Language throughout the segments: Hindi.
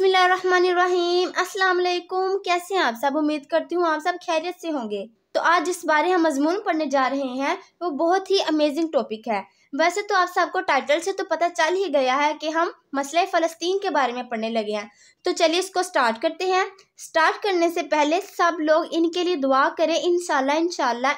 अस्सलाम अल्लाम कैसे हैं आप सब उम्मीद करती हूँ आप सब खैरियत से होंगे तो आज जिस बारे हम मजमून पढ़ने जा रहे हैं वो बहुत ही अमेजिंग टॉपिक है वैसे तो आप सबको टाइटल से तो पता चल ही गया है कि हम मसले फ़लस्तीन के बारे में पढ़ने लगे हैं तो चलिए इसको स्टार्ट करते हैं स्टार्ट करने से पहले सब लोग इनके लिए दुआ करें इन शाला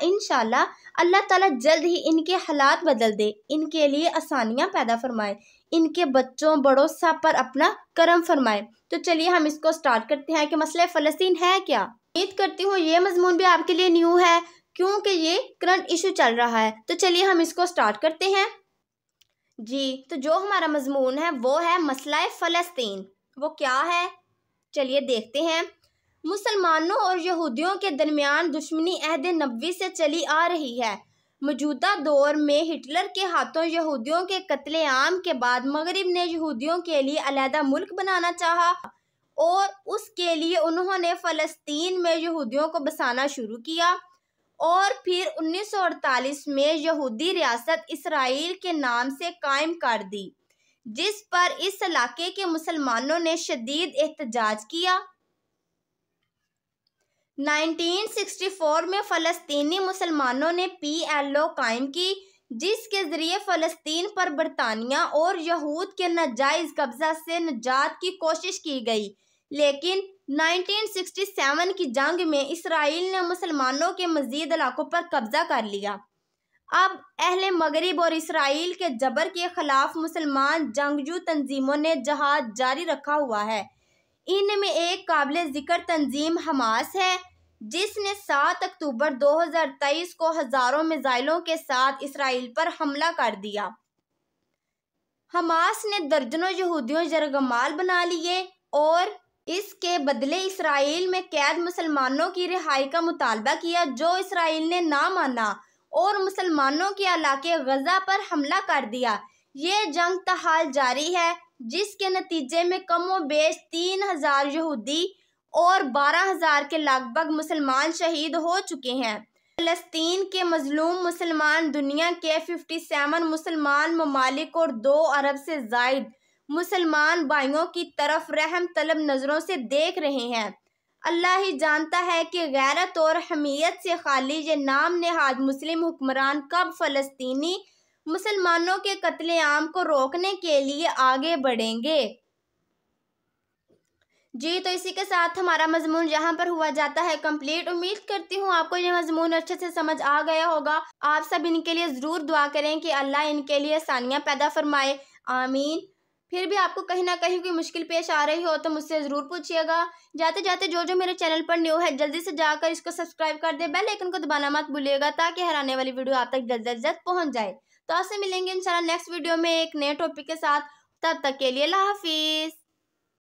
इन शाला अल्लाह ताला जल्द ही इनके हालात बदल दे इनके लिए आसानियाँ पैदा फरमाए इनके बच्चों बड़ों सब पर अपना करम फरमाए तो चलिए हम इसको स्टार्ट करते हैं कि मसले फ़लस्तीन है क्या उम्मीद करती हूँ ये मजमून भी आपके लिए न्यू है क्योंकि ये करंट इशू चल रहा है तो चलिए हम इसको स्टार्ट करते हैं जी तो जो हमारा मजमून है वो है मसला फ़लस्तीन वो क्या है चलिए देखते हैं मुसलमानों और यहूदियों के दरमियान दुश्मनी अहद नबी से चली आ रही है मौजूदा दौर में हिटलर के हाथों यहूदियों के आम के बाद मगरब ने यहूदियों के लिए अलहदा मुल्क बनाना चाहा और उसके लिए उन्होंने फ़लस्तीन में यहूदियों को बसाना शुरू किया और फिर 1948 में यहूदी रियासत इसराइल के नाम से कायम कर दी जिस पर इस इलाके के मुसलमानों ने शदीद एहतजाज किया 1964 में फ़लस्तीनी मुसलमानों ने पी एल ओ कायम की जिसके ज़रिए फ़लस्तीन पर बरतानिया और यहूद के नजायज कब्ज़ा से निजात की कोशिश की गई लेकिन 1967 की जंग में इसराइल ने मुसलमानों के मजीद इलाकों पर कब्जा कर लिया अब अहल मगरब और इसराइल के जबर के ख़िलाफ़ मुसलमान जंगजू तंजीमों ने जहाज जारी रखा हुआ है इनमें एक काबिल ज़िक्र तंजीम हमास है जिसने 7 अक्टूबर 2023 को हज़ारों मिज़ाइलों के साथ इसराइल पर हमला कर दिया हमास ने दर्जनों यहूदियों जरगमाल बना लिए और इसके बदले इसराइल में कैद मुसलमानों की रिहाई का मुतालबा किया जो इसराइल ने ना माना और मुसलमानों के इलाके गजा पर हमला कर दिया ये जंग तहाल जारी है जिसके नतीजे में कमो बेश तीन हज़ार यहूदी और बारह हज़ार के लगभग मुसलमान शहीद हो चुके हैं फ़लस्तीन के मजलूम मुसलमान दुनिया के फिफ्टी सेवन मुसलमान ममालिक और दो अरब से जायद मुसलमान भाइयों की तरफ रहम तलब नज़रों से देख रहे हैं अल्लाह ही जानता है कि गैरत और हमीयत से खाली ये नाम नहाद मुस्लिम हुक्मरान कब फ़लस्तीनी मुसलमानों के कत्लेआम को रोकने के लिए आगे बढ़ेंगे जी तो इसी के साथ हमारा मजमून यहाँ पर हुआ जाता है कंप्लीट उम्मीद करती हूँ आपको यह मजमून अच्छे से समझ आ गया होगा आप सब इनके लिए ज़रूर दुआ करें कि अल्लाह इनके लिए सानियाँ पैदा फरमाए आमीन फिर भी आपको कहीं ना कहीं कोई मुश्किल पेश आ रही हो तो मुझसे ज़रूर पूछिएगा जाते जाते जो जो मेरे चैनल पर न्यू है जल्दी से जाकर इसको सब्सक्राइब कर दे बेल आइकन को दबाना मत भूलिएगा ताकि हर आने वाली वीडियो आप तक जल्द अज जल्द पहुँच जाए तो आपसे मिलेंगे इंशाल्लाह नेक्स्ट वीडियो में एक नए टॉपिक के साथ तब तक के लिए अल्लाह हाफिज़